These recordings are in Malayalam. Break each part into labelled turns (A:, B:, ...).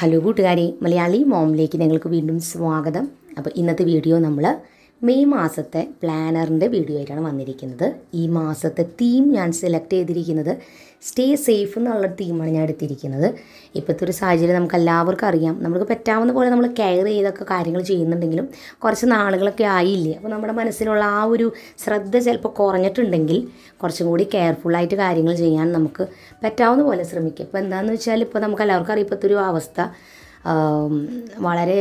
A: ഹലോ കൂട്ടുകാരെ മലയാളി മോമിലേക്ക് നിങ്ങൾക്ക് വീണ്ടും സ്വാഗതം അപ്പോൾ ഇന്നത്തെ വീഡിയോ നമ്മൾ മെയ് മാസത്തെ പ്ലാനറിൻ്റെ വീഡിയോ ആയിട്ടാണ് വന്നിരിക്കുന്നത് ഈ മാസത്തെ തീം ഞാൻ സെലക്ട് ചെയ്തിരിക്കുന്നത് സ്റ്റേ സേഫ് എന്നുള്ള തീമാണ് ഞാൻ എടുത്തിരിക്കുന്നത് ഇപ്പോഴത്തെ ഒരു സാഹചര്യം നമുക്ക് എല്ലാവർക്കും അറിയാം നമുക്ക് പറ്റാവുന്ന പോലെ നമ്മൾ കെയർ ചെയ്തൊക്കെ കാര്യങ്ങൾ ചെയ്യുന്നുണ്ടെങ്കിലും കുറച്ച് നാളുകളൊക്കെ ആയില്ലേ അപ്പോൾ നമ്മുടെ മനസ്സിലുള്ള ആ ഒരു ശ്രദ്ധ ചിലപ്പോൾ കുറഞ്ഞിട്ടുണ്ടെങ്കിൽ കുറച്ചും കൂടി കെയർഫുള്ളായിട്ട് കാര്യങ്ങൾ ചെയ്യാൻ നമുക്ക് പറ്റാവുന്ന പോലെ ശ്രമിക്കാം ഇപ്പോൾ എന്താണെന്ന് വെച്ചാൽ ഇപ്പോൾ നമുക്ക് എല്ലാവർക്കും അറിയാം ഇപ്പോഴത്തെ ഒരു അവസ്ഥ വളരെ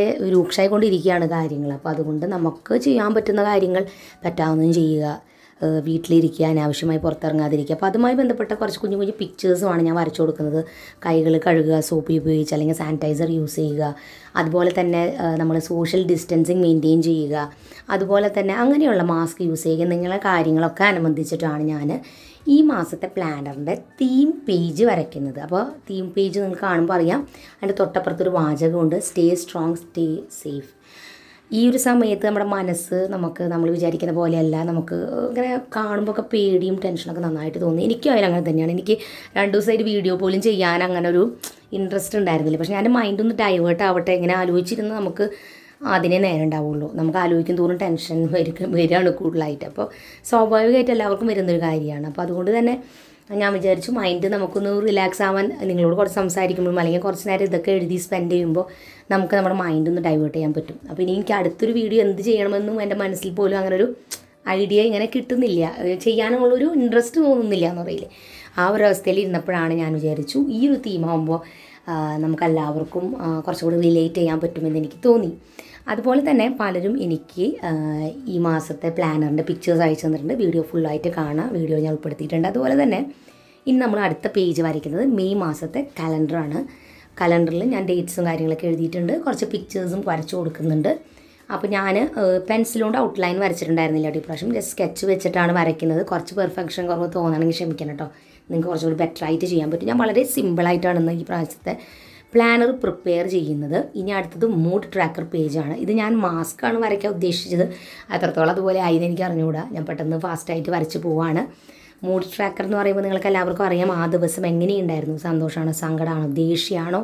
A: കൊണ്ടിരിക്കുകയാണ് കാര്യങ്ങൾ അപ്പോൾ അതുകൊണ്ട് നമുക്ക് ചെയ്യാൻ പറ്റുന്ന കാര്യങ്ങൾ പറ്റാവുന്നതും ചെയ്യുക വീട്ടിലിരിക്കുക അനാവശ്യമായി പുറത്തിറങ്ങാതിരിക്കുക അപ്പോൾ അതുമായി ബന്ധപ്പെട്ട കുറച്ച് കുഞ്ഞു കുഞ്ഞു പിക്ചേഴ്സുമാണ് ഞാൻ വരച്ചു കൊടുക്കുന്നത് കൈകൾ കഴുകുക സോപ്പ് ഉപയോഗിച്ച് അല്ലെങ്കിൽ സാനിറ്റൈസർ യൂസ് ചെയ്യുക അതുപോലെ തന്നെ നമ്മൾ സോഷ്യൽ ഡിസ്റ്റൻസിങ് മെയിൻറ്റെയിൻ ചെയ്യുക അതുപോലെ തന്നെ അങ്ങനെയുള്ള മാസ്ക് യൂസ് ചെയ്യുക എന്നിങ്ങനെ കാര്യങ്ങളൊക്കെ അനുബന്ധിച്ചിട്ടാണ് ഞാൻ ഈ മാസത്തെ പ്ലാനറിൻ്റെ തീം പേജ് വരയ്ക്കുന്നത് അപ്പോൾ തീം പേജ് നിങ്ങൾക്ക് കാണുമ്പോൾ അറിയാം അതിൻ്റെ തൊട്ടപ്പുറത്തൊരു വാചകമുണ്ട് സ്റ്റേ സ്ട്രോങ് സ്റ്റേ സേഫ് ഈ ഒരു സമയത്ത് നമ്മുടെ മനസ്സ് നമുക്ക് നമ്മൾ വിചാരിക്കുന്ന പോലെയല്ല നമുക്ക് ഇങ്ങനെ കാണുമ്പോൾ ഒക്കെ പേടിയും ടെൻഷനൊക്കെ നന്നായിട്ട് തോന്നി എനിക്കും അതിന് അങ്ങനെ തന്നെയാണ് എനിക്ക് രണ്ട് ദിവസമായിട്ട് വീഡിയോ പോലും ചെയ്യാൻ അങ്ങനെ ഒരു ഇൻട്രസ്റ്റ് ഉണ്ടായിരുന്നില്ല പക്ഷേ ഞാൻ മൈൻഡ് ഒന്ന് ഡൈവേർട്ട് ആവട്ടെ ഇങ്ങനെ ആലോചിച്ചിരുന്ന് നമുക്ക് അതിനെ നേരം ഉണ്ടാവുള്ളൂ നമുക്ക് ആലോചിക്കും തോറും ടെൻഷൻ വരിക വരികയാണ് കൂടുതലായിട്ട് അപ്പോൾ സ്വാഭാവികമായിട്ട് എല്ലാവർക്കും വരുന്നൊരു കാര്യമാണ് അപ്പോൾ അതുകൊണ്ട് തന്നെ ഞാൻ വിചാരിച്ചു മൈൻഡ് നമുക്കൊന്ന് റിലാക്സ് ആവാൻ നിങ്ങളോട് കുറച്ച് സംസാരിക്കുമ്പോഴും അല്ലെങ്കിൽ കുറച്ച് നേരം ഇതൊക്കെ എഴുതി സ്പെൻഡ് ചെയ്യുമ്പോൾ നമുക്ക് നമ്മുടെ മൈൻഡ് ഒന്ന് ഡൈവേർട്ട് ചെയ്യാൻ പറ്റും അപ്പോൾ ഇനി എനിക്ക് അടുത്തൊരു വീഡിയോ എന്ത് ചെയ്യണമെന്നും എൻ്റെ മനസ്സിൽ പോലും അങ്ങനെ ഒരു ഐഡിയ ഇങ്ങനെ കിട്ടുന്നില്ല ചെയ്യാനുള്ളൊരു ഇൻട്രസ്റ്റ് തോന്നുന്നില്ല എന്ന് പറയില്ലേ ആ ഒരു അവസ്ഥയിൽ ഇരുന്നപ്പോഴാണ് ഞാൻ വിചാരിച്ചു ഈ ഒരു തീമാകുമ്പോൾ നമുക്കെല്ലാവർക്കും കുറച്ചുകൂടി റിലേറ്റ് ചെയ്യാൻ പറ്റുമെന്ന് എനിക്ക് തോന്നി അതുപോലെ തന്നെ പലരും എനിക്ക് ഈ മാസത്തെ പ്ലാനറിൻ്റെ പിക്ചേഴ്സ് അയച്ചു തന്നിട്ടുണ്ട് വീഡിയോ ഫുള്ളായിട്ട് കാണാം വീഡിയോ ഞാൻ ഉൾപ്പെടുത്തിയിട്ടുണ്ട് അതുപോലെ തന്നെ ഇനി നമ്മൾ അടുത്ത പേജ് വരയ്ക്കുന്നത് മെയ് മാസത്തെ കലണ്ടറാണ് കലണ്ടറിൽ ഞാൻ ഡേറ്റ്സും കാര്യങ്ങളൊക്കെ എഴുതിയിട്ടുണ്ട് കുറച്ച് പിക്ചേഴ്സും വരച്ചു കൊടുക്കുന്നുണ്ട് അപ്പോൾ ഞാൻ പെൻസിലുകൊണ്ട് ഔട്ട്ലൈൻ വരച്ചിട്ടുണ്ടായിരുന്നില്ല കേട്ടോ പ്രാവശ്യം ജസ്റ്റ് സ്കെച്ച് വെച്ചിട്ടാണ് വരയ്ക്കുന്നത് കുറച്ച് പെർഫെക്ഷൻ കുറവ് തോന്നണമെങ്കിൽ ക്ഷമിക്കണം കേട്ടോ നിങ്ങൾക്ക് കുറച്ചുകൂടി ബെറ്റർ ആയിട്ട് ചെയ്യാൻ പറ്റും ഞാൻ വളരെ സിമ്പിളായിട്ടാണ് ഈ പ്രാവശ്യത്തെ പ്ലാനർ പ്രിപ്പയർ ചെയ്യുന്നത് ഇനി അടുത്തത് മൂഡ് ട്രാക്കർ പേജാണ് ഇത് ഞാൻ മാസ്ക്കാണ് വരയ്ക്കാൻ ഉദ്ദേശിച്ചത് അത്രത്തോളം അതുപോലെ ആയിരുന്നു എനിക്ക് അറിഞ്ഞുകൂടാ ഞാൻ പെട്ടെന്ന് ഫാസ്റ്റായിട്ട് വരച്ച് പോവാണ് മൂഡ് ട്രാക്കർ എന്ന് പറയുമ്പോൾ നിങ്ങൾക്ക് എല്ലാവർക്കും അറിയാം ആ ദിവസം എങ്ങനെയുണ്ടായിരുന്നു സന്തോഷമാണോ സങ്കടമാണോ ദേഷ്യമാണോ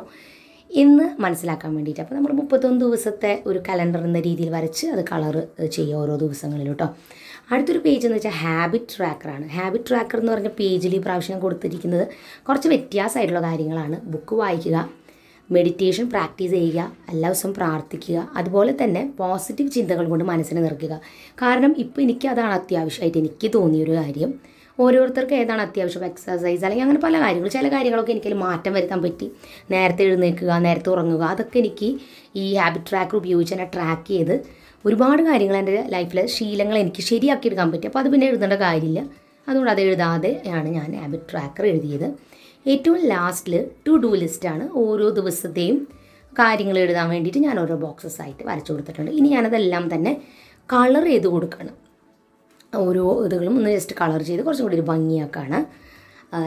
A: എന്ന് മനസ്സിലാക്കാൻ വേണ്ടിയിട്ട് അപ്പോൾ നമ്മൾ മുപ്പത്തൊന്ന് ദിവസത്തെ ഒരു കലണ്ടർ എന്ന രീതിയിൽ വരച്ച് അത് കളർ ചെയ്യുക ഓരോ ദിവസങ്ങളിലും കേട്ടോ അടുത്തൊരു പേജ് എന്ന് വെച്ചാൽ ഹാബിറ്റ് ട്രാക്കറാണ് ഹാബിറ്റ് ട്രാക്കർ എന്ന് പറഞ്ഞ പേജിൽ ഈ പ്രാവശ്യം കൊടുത്തിരിക്കുന്നത് കുറച്ച് വ്യത്യാസമായിട്ടുള്ള കാര്യങ്ങളാണ് ബുക്ക് വായിക്കുക മെഡിറ്റേഷൻ പ്രാക്ടീസ് ചെയ്യുക എല്ലാ ദിവസവും പ്രാർത്ഥിക്കുക അതുപോലെ തന്നെ പോസിറ്റീവ് ചിന്തകൾ കൊണ്ട് മനസ്സിനെ നിർക്കുക കാരണം ഇപ്പോൾ എനിക്ക് അതാണ് അത്യാവശ്യമായിട്ട് എനിക്ക് തോന്നിയൊരു കാര്യം ഓരോരുത്തർക്കും ഏതാണ് അത്യാവശ്യം എക്സസൈസ് അല്ലെങ്കിൽ അങ്ങനെ പല കാര്യങ്ങൾ ചില കാര്യങ്ങളൊക്കെ എനിക്ക് മാറ്റം വരുത്താൻ പറ്റി നേരത്തെ എഴുന്നേൽക്കുക നേരത്തെ ഉറങ്ങുക അതൊക്കെ എനിക്ക് ഈ ഹാബിറ്റ് ട്രാക്കർ ഉപയോഗിച്ച് തന്നെ ട്രാക്ക് ചെയ്ത് ഒരുപാട് കാര്യങ്ങൾ എൻ്റെ ലൈഫിലെ ശീലങ്ങൾ എനിക്ക് ശരിയാക്കി എടുക്കാൻ പറ്റി അപ്പോൾ അത് പിന്നെ എഴുതേണ്ട കാര്യമില്ല അതുകൊണ്ട് അത് എഴുതാതെയാണ് ഞാൻ ഹാബിറ്റ് ട്രാക്കർ എഴുതിയത് ഏറ്റവും ലാസ്റ്റിൽ ടു ഡു ലിസ്റ്റാണ് ഓരോ ദിവസത്തെയും കാര്യങ്ങൾ എഴുതാൻ വേണ്ടിയിട്ട് ഞാൻ ഓരോ ബോക്സസ് ആയിട്ട് വരച്ചു കൊടുത്തിട്ടുണ്ട് ഇനി ഞാനതെല്ലാം തന്നെ കളർ ചെയ്ത് കൊടുക്കണം ഓരോ ഇതുകളും ഒന്ന് ജസ്റ്റ് കളർ ചെയ്ത് കുറച്ചും കൂടി ഒരു ഭംഗിയാക്കാണ്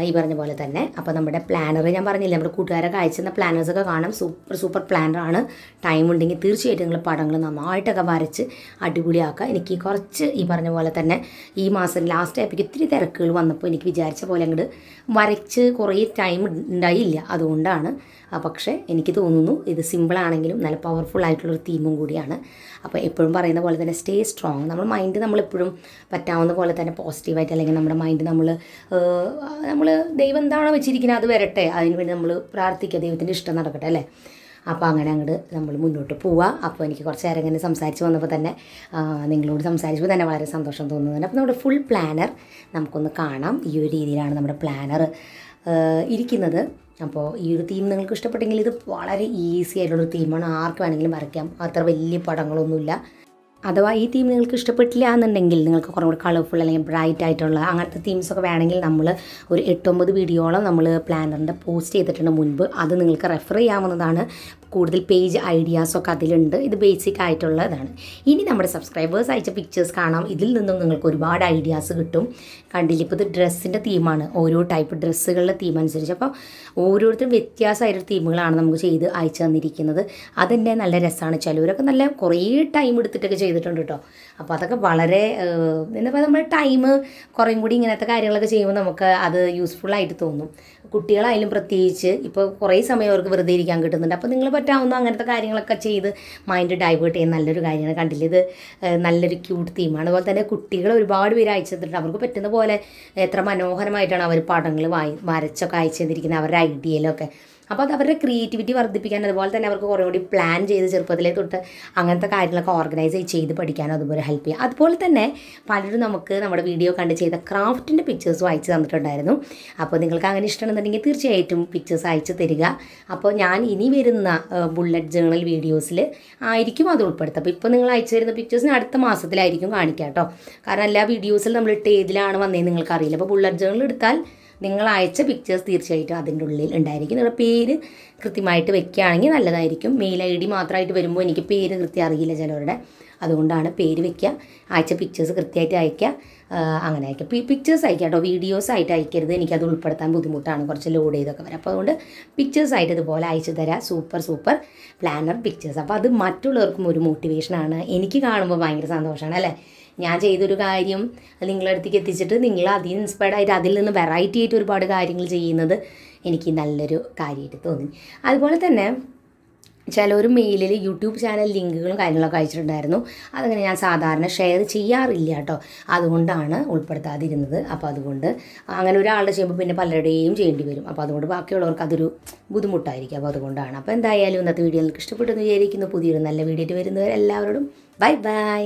A: ഈ പറഞ്ഞ പോലെ തന്നെ അപ്പോൾ നമ്മുടെ പ്ലാനർ ഞാൻ പറഞ്ഞില്ലേ നമ്മുടെ കൂട്ടുകാരെ അയച്ചെന്ന പ്ലാനേഴ്സൊക്കെ കാണാം സൂപ്പർ സൂപ്പർ പ്ലാനറാണ് ടൈം ഉണ്ടെങ്കിൽ തീർച്ചയായിട്ടും നിങ്ങൾ പടങ്ങൾ നന്നായിട്ടൊക്കെ വരച്ച് അടിപൊളിയാക്കുക എനിക്ക് കുറച്ച് ഈ പറഞ്ഞ പോലെ തന്നെ ഈ മാസം ലാസ്റ്റ് ആയപ്പോൾ ഒത്തിരി തിരക്കുകൾ വന്നപ്പോൾ എനിക്ക് വിചാരിച്ച പോലെ അങ്ങോട്ട് വരച്ച് കുറേ ടൈം ഉണ്ടായില്ല അതുകൊണ്ടാണ് പക്ഷേ എനിക്ക് തോന്നുന്നു ഇത് സിമ്പിളാണെങ്കിലും നല്ല പവർഫുൾ ആയിട്ടുള്ളൊരു തീമും കൂടിയാണ് അപ്പോൾ എപ്പോഴും പറയുന്ന പോലെ തന്നെ സ്റ്റേ സ്ട്രോങ് നമ്മൾ മൈൻഡ് നമ്മളെപ്പോഴും പറ്റാവുന്ന പോലെ തന്നെ പോസിറ്റീവായിട്ട് അല്ലെങ്കിൽ നമ്മുടെ മൈൻഡ് നമ്മൾ നമ്മൾ ദൈവം എന്താണോ വെച്ചിരിക്കുന്നത് അത് വരട്ടെ അതിന് വേണ്ടി നമ്മൾ പ്രാർത്ഥിക്കുക ദൈവത്തിൻ്റെ ഇഷ്ടം നടക്കട്ടെ അല്ലേ അപ്പോൾ അങ്ങനെ അങ്ങോട്ട് നമ്മൾ മുന്നോട്ട് പോവുക അപ്പോൾ എനിക്ക് കുറച്ച് നേരം ഇങ്ങനെ സംസാരിച്ച് വന്നപ്പോൾ തന്നെ നിങ്ങളോട് സംസാരിച്ചപ്പോൾ തന്നെ വളരെ സന്തോഷം തോന്നുന്നുണ്ട് അപ്പോൾ നമ്മുടെ ഫുൾ പ്ലാനർ നമുക്കൊന്ന് കാണാം ഈ ഒരു രീതിയിലാണ് നമ്മുടെ പ്ലാനർ ഇരിക്കുന്നത് അപ്പോൾ ഈ ഒരു തീം നിങ്ങൾക്ക് ഇഷ്ടപ്പെട്ടെങ്കിൽ ഇത് വളരെ ഈസി ആയിട്ടുള്ളൊരു തീമാണ് ആർക്ക് വേണമെങ്കിലും വരയ്ക്കാം അത്ര വലിയ പടങ്ങളൊന്നുമില്ല അഥവാ ഈ തീം നിങ്ങൾക്ക് ഇഷ്ടപ്പെട്ടില്ല എന്നുണ്ടെങ്കിൽ നിങ്ങൾക്ക് കുറേ കൂടി കളർഫുൾ അല്ലെങ്കിൽ ബ്രൈറ്റ് ആയിട്ടുള്ള അങ്ങനത്തെ തീംസൊക്കെ വേണമെങ്കിൽ നമ്മൾ ഒരു എട്ടൊമ്പത് വീഡിയോളം നമ്മൾ പ്ലാനറിൻ്റെ പോസ്റ്റ് ചെയ്തിട്ടുണ്ട് മുൻപ് അത് നിങ്ങൾക്ക് റെഫർ ചെയ്യാവുന്നതാണ് കൂടുതൽ പേജ് ഐഡിയാസൊക്കെ അതിലുണ്ട് ഇത് ബേസിക് ആയിട്ടുള്ളതാണ് ഇനി നമ്മുടെ സബ്സ്ക്രൈബേഴ്സ് അയച്ച പിക്ചേഴ്സ് കാണാം ഇതിൽ നിന്നും നിങ്ങൾക്ക് ഒരുപാട് ഐഡിയാസ് കിട്ടും കണ്ടില്ല ഇപ്പോൾ ഇത് ഡ്രസ്സിൻ്റെ തീമാണ് ഓരോ ടൈപ്പ് ഡ്രസ്സുകളുടെ തീം അനുസരിച്ച് അപ്പോൾ ഓരോരുത്തരും വ്യത്യാസമായിട്ട് തീമുകളാണ് നമുക്ക് ചെയ്ത് അയച്ചു തന്നിരിക്കുന്നത് അതെന്നെ നല്ല രസമാണ് ചിലവരൊക്കെ നല്ല കുറേ ടൈം എടുത്തിട്ടൊക്കെ ചെയ്തിട്ടുണ്ട് കേട്ടോ അപ്പോൾ അതൊക്കെ വളരെ എന്നിപ്പോൾ നമ്മൾ ടൈം കുറേയും കൂടി ഇങ്ങനത്തെ കാര്യങ്ങളൊക്കെ ചെയ്യുമ്പോൾ നമുക്ക് അത് യൂസ്ഫുള്ളായിട്ട് തോന്നും കുട്ടികളായാലും പ്രത്യേകിച്ച് ഇപ്പോൾ കുറേ സമയം അവർക്ക് വെറുതെ ഇരിക്കാൻ കിട്ടുന്നുണ്ട് അപ്പോൾ നിങ്ങൾ പറ്റാവുന്ന അങ്ങനത്തെ കാര്യങ്ങളൊക്കെ ചെയ്ത് മൈൻഡ് ഡൈവേർട്ട് ചെയ്യുന്ന നല്ലൊരു കാര്യമാണ് കണ്ടില്ല ഇത് നല്ലൊരു ക്യൂട്ട് തീമാണ് അതുപോലെ തന്നെ കുട്ടികൾ ഒരുപാട് പേര് അയച്ചിട്ടുണ്ട് അവർക്ക് പറ്റുന്ന പോലെ എത്ര മനോഹരമായിട്ടാണ് അവർ പടങ്ങൾ വായി വരച്ചൊക്കെ അയച്ചു തന്നിരിക്കുന്നത് അവരുടെ ഐഡിയയിലൊക്കെ അപ്പോൾ അത് അവരുടെ ക്രിയേറ്റിവിറ്റി വർദ്ധിപ്പിക്കാൻ അതുപോലെ തന്നെ അവർക്ക് കുറേ കൂടി പ്ലാൻ ചെയ്ത് ചെറുപ്പത്തിലേ തൊട്ട് അങ്ങനത്തെ കാര്യങ്ങളൊക്കെ ഓർഗനൈസ് ചെയ്ത് പഠിക്കാനും അതുപോലെ ഹെൽപ്പ് ചെയ്യാം അതുപോലെ തന്നെ പലരും നമുക്ക് നമ്മുടെ വീഡിയോ കണ്ട് ചെയ്ത ക്രാഫ്റ്റിൻ്റെ പിക്ചേഴ്സ് വായിച്ച് തന്നിട്ടുണ്ടായിരുന്നു അപ്പോൾ നിങ്ങൾക്ക് അങ്ങനെ ഇഷ്ടമാണെന്നുണ്ടെങ്കിൽ തീർച്ചയായിട്ടും പിക്ചേഴ്സ് അയച്ചു തരിക അപ്പോൾ ഞാൻ ഇനി വരുന്ന ബുള്ളറ്റ് ജേണൽ വീഡിയോസിൽ ആയിരിക്കും അത് ഉൾപ്പെടുത്തുക അപ്പോൾ ഇപ്പോൾ നിങ്ങൾ അയച്ചു തരുന്ന പിക്ചേഴ്സിന് അടുത്ത മാസത്തിലായിരിക്കും കാണിക്കാം കേട്ടോ കാരണം എല്ലാ വീഡിയോസിലും നമ്മൾ ഇട്ട് ഏതിലാണ് വന്നതെന്ന് നിങ്ങൾക്കറിയില്ല അപ്പോൾ ബുള്ളറ്റ് ജേണൽ എടുത്താൽ നിങ്ങൾ അയച്ച പിക്ചേഴ്സ് തീർച്ചയായിട്ടും അതിൻ്റെ ഉള്ളിൽ ഉണ്ടായിരിക്കും നിങ്ങളുടെ പേര് കൃത്യമായിട്ട് വെക്കുകയാണെങ്കിൽ നല്ലതായിരിക്കും മെയിൽ ഐ ഡി മാത്രമായിട്ട് വരുമ്പോൾ എനിക്ക് പേര് കൃത്യം അറിയില്ല ചിലവരുടെ അതുകൊണ്ടാണ് പേര് വെക്കുക അയച്ച പിക്ചേഴ്സ് കൃത്യമായിട്ട് അയക്കുക അങ്ങനെ അയക്കുക പിക്ചേഴ്സ് അയക്കുക കേട്ടോ വീഡിയോസ് ആയിട്ട് അയക്കരുത് എനിക്കത് ഉൾപ്പെടുത്താൻ ബുദ്ധിമുട്ടാണ് കുറച്ച് ലോഡ് ചെയ്തൊക്കെ വരാം അപ്പോൾ അതുകൊണ്ട് പിക്ചേഴ്സ് ആയിട്ട് ഇതുപോലെ അയച്ചു തരാം സൂപ്പർ സൂപ്പർ പ്ലാനർ പിക്ചേഴ്സ് അപ്പോൾ അത് മറ്റുള്ളവർക്കും ഒരു മോട്ടിവേഷനാണ് എനിക്ക് കാണുമ്പോൾ ഭയങ്കര സന്തോഷമാണ് അല്ലേ ഞാൻ ചെയ്തൊരു കാര്യം നിങ്ങളുടെ അടുത്തേക്ക് എത്തിച്ചിട്ട് നിങ്ങൾ അതിൽ ഇൻസ്പയർഡ് ആയിട്ട് അതിൽ നിന്ന് വെറൈറ്റി ആയിട്ട് ഒരുപാട് കാര്യങ്ങൾ ചെയ്യുന്നത് എനിക്ക് നല്ലൊരു കാര്യമായിട്ട് തോന്നി അതുപോലെ തന്നെ ചിലർ മെയിലിൽ യൂട്യൂബ് ചാനൽ ലിങ്കുകളും കാര്യങ്ങളൊക്കെ അയച്ചിട്ടുണ്ടായിരുന്നു അതങ്ങനെ ഞാൻ സാധാരണ ഷെയർ ചെയ്യാറില്ല കേട്ടോ അതുകൊണ്ടാണ് ഉൾപ്പെടുത്താതിരുന്നത് അപ്പോൾ അതുകൊണ്ട് അങ്ങനെ ഒരാളുടെ ചെയ്യുമ്പോൾ പിന്നെ പലരുടെയും ചെയ്യേണ്ടി വരും അപ്പോൾ അതുകൊണ്ട് ബാക്കിയുള്ളവർക്ക് അതൊരു ബുദ്ധിമുട്ടായിരിക്കും അപ്പോൾ അതുകൊണ്ടാണ് അപ്പോൾ എന്തായാലും ഇന്നത്തെ വീഡിയോ നിങ്ങൾക്ക് ഇഷ്ടപ്പെട്ടെന്ന് വിചാരിക്കുന്നു പുതിയൊരു നല്ല വീഡിയോ വരുന്നവർ എല്ലാവരോടും ബൈ ബൈ